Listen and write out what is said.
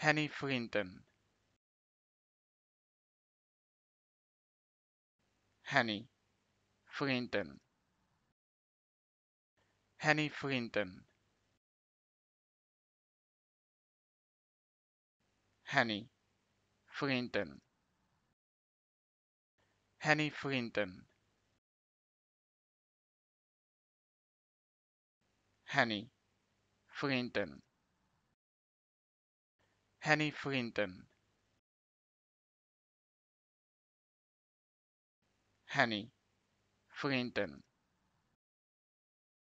Henny Flinton. Henny Flinton. Henny Flinton. Henny Flinton. Henny Flinton. Henny Flinton. Henny Frinton. Henny Frinton.